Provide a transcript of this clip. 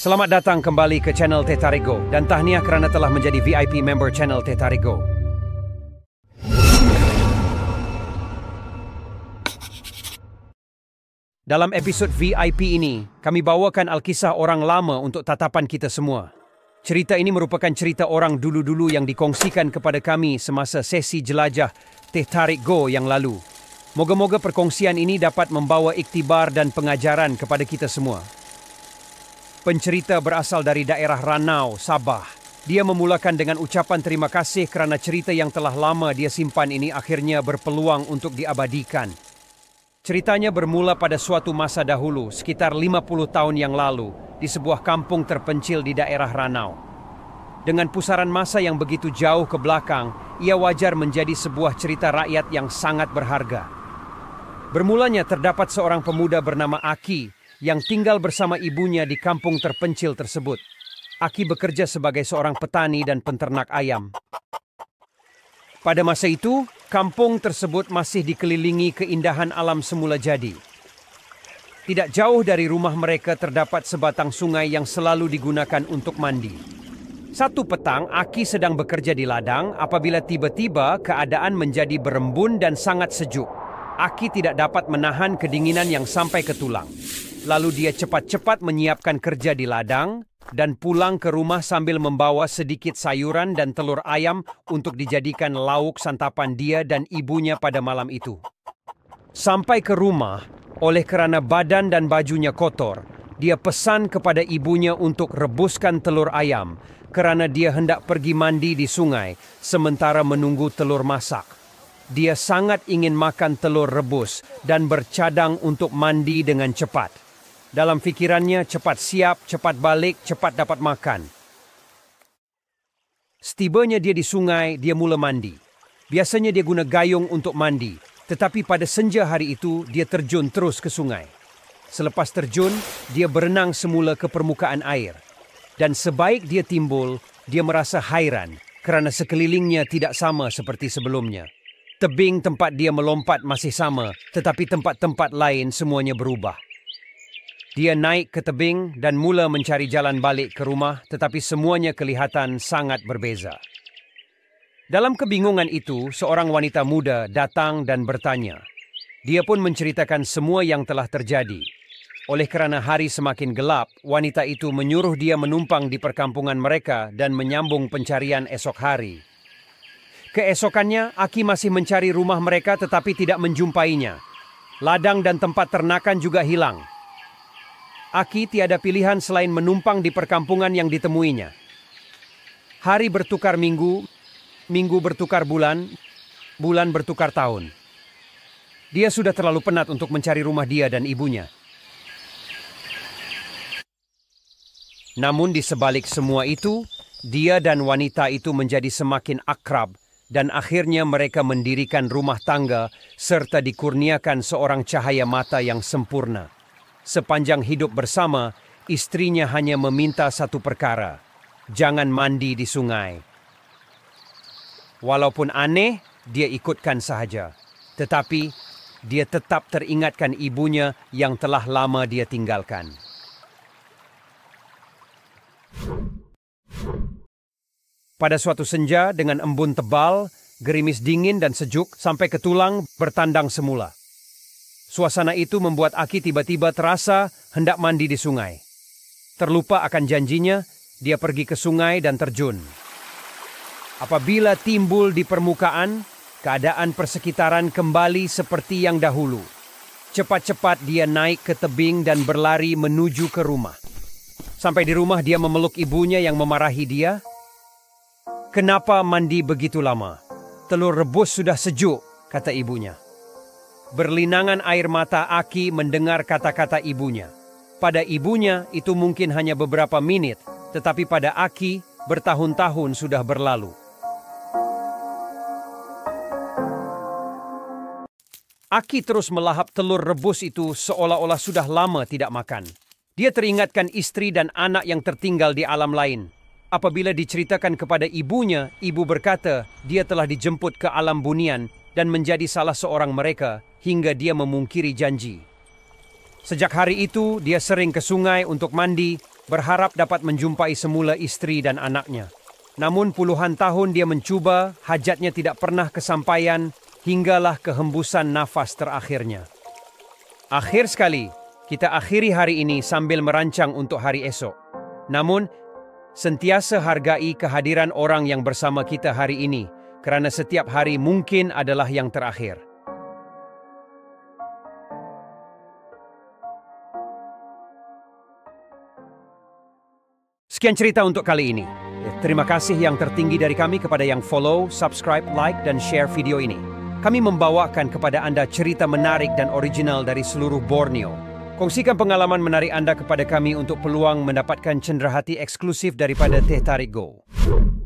Selamat datang kembali ke channel Tetarigo dan tahniah kerana telah menjadi VIP member channel Tetarigo. Dalam episod VIP ini, kami bawakan Alkisah Orang Lama untuk tatapan kita semua. Cerita ini merupakan cerita orang dulu-dulu yang dikongsikan kepada kami semasa sesi jelajah Teh Tarik Go yang lalu. Moga-moga perkongsian ini dapat membawa iktibar dan pengajaran kepada kita semua. Pencerita berasal dari daerah Ranau, Sabah. Dia memulakan dengan ucapan terima kasih kerana cerita yang telah lama dia simpan ini akhirnya berpeluang untuk diabadikan. Ceritanya bermula pada suatu masa dahulu, sekitar 50 tahun yang lalu, di sebuah kampung terpencil di daerah Ranau. Dengan pusaran masa yang begitu jauh ke belakang, ia wajar menjadi sebuah cerita rakyat yang sangat berharga. Bermulanya terdapat seorang pemuda bernama Aki yang tinggal bersama ibunya di kampung terpencil tersebut. Aki bekerja sebagai seorang petani dan penternak ayam. Pada masa itu, kampung tersebut masih dikelilingi keindahan alam semula jadi. Tidak jauh dari rumah mereka terdapat sebatang sungai yang selalu digunakan untuk mandi. Satu petang, Aki sedang bekerja di ladang apabila tiba-tiba keadaan menjadi berembun dan sangat sejuk. Aki tidak dapat menahan kedinginan yang sampai ke tulang. Lalu dia cepat-cepat menyiapkan kerja di ladang dan pulang ke rumah sambil membawa sedikit sayuran dan telur ayam untuk dijadikan lauk santapan dia dan ibunya pada malam itu. Sampai ke rumah, oleh kerana badan dan bajunya kotor, dia pesan kepada ibunya untuk rebuskan telur ayam kerana dia hendak pergi mandi di sungai sementara menunggu telur masak. Dia sangat ingin makan telur rebus dan bercadang untuk mandi dengan cepat. Dalam fikirannya, cepat siap, cepat balik, cepat dapat makan. Setibanya dia di sungai, dia mula mandi. Biasanya dia guna gayung untuk mandi, tetapi pada senja hari itu, dia terjun terus ke sungai. Selepas terjun, dia berenang semula ke permukaan air. Dan sebaik dia timbul, dia merasa hairan kerana sekelilingnya tidak sama seperti sebelumnya. Tebing tempat dia melompat masih sama, tetapi tempat-tempat lain semuanya berubah. Dia naik ke tebing dan mula mencari jalan balik ke rumah tetapi semuanya kelihatan sangat berbeza. Dalam kebingungan itu, seorang wanita muda datang dan bertanya. Dia pun menceritakan semua yang telah terjadi. Oleh kerana hari semakin gelap, wanita itu menyuruh dia menumpang di perkampungan mereka dan menyambung pencarian esok hari. Keesokannya, Aki masih mencari rumah mereka tetapi tidak menjumpainya. Ladang dan tempat ternakan juga hilang. Aki tiada pilihan selain menumpang di perkampungan yang ditemuinya. Hari bertukar minggu, minggu bertukar bulan, bulan bertukar tahun. Dia sudah terlalu penat untuk mencari rumah dia dan ibunya. Namun di sebalik semua itu, dia dan wanita itu menjadi semakin akrab dan akhirnya mereka mendirikan rumah tangga serta dikurniakan seorang cahaya mata yang sempurna. Sepanjang hidup bersama, istrinya hanya meminta satu perkara. Jangan mandi di sungai. Walaupun aneh, dia ikutkan sahaja. Tetapi, dia tetap teringatkan ibunya yang telah lama dia tinggalkan. Pada suatu senja dengan embun tebal, gerimis dingin dan sejuk sampai ke tulang bertandang semula. Suasana itu membuat Aki tiba-tiba terasa hendak mandi di sungai. Terlupa akan janjinya, dia pergi ke sungai dan terjun. Apabila timbul di permukaan, keadaan persekitaran kembali seperti yang dahulu. Cepat-cepat dia naik ke tebing dan berlari menuju ke rumah. Sampai di rumah dia memeluk ibunya yang memarahi dia. Kenapa mandi begitu lama? Telur rebus sudah sejuk, kata ibunya. Berlinangan air mata Aki mendengar kata-kata ibunya. Pada ibunya itu mungkin hanya beberapa menit, tetapi pada Aki bertahun-tahun sudah berlalu. Aki terus melahap telur rebus itu seolah-olah sudah lama tidak makan. Dia teringatkan istri dan anak yang tertinggal di alam lain. Apabila diceritakan kepada ibunya, ibu berkata dia telah dijemput ke alam bunian dan menjadi salah seorang mereka, hingga dia memungkiri janji. Sejak hari itu, dia sering ke sungai untuk mandi, berharap dapat menjumpai semula istri dan anaknya. Namun puluhan tahun dia mencuba, hajatnya tidak pernah kesampaian, hinggalah kehembusan nafas terakhirnya. Akhir sekali, kita akhiri hari ini sambil merancang untuk hari esok. Namun, sentiasa hargai kehadiran orang yang bersama kita hari ini, kerana setiap hari mungkin adalah yang terakhir. Sekian cerita untuk kali ini. Ya, terima kasih yang tertinggi dari kami kepada yang follow, subscribe, like dan share video ini. Kami membawakan kepada anda cerita menarik dan original dari seluruh Borneo. Kongsikan pengalaman menarik anda kepada kami untuk peluang mendapatkan cenderahati eksklusif daripada Teh Tarik Go.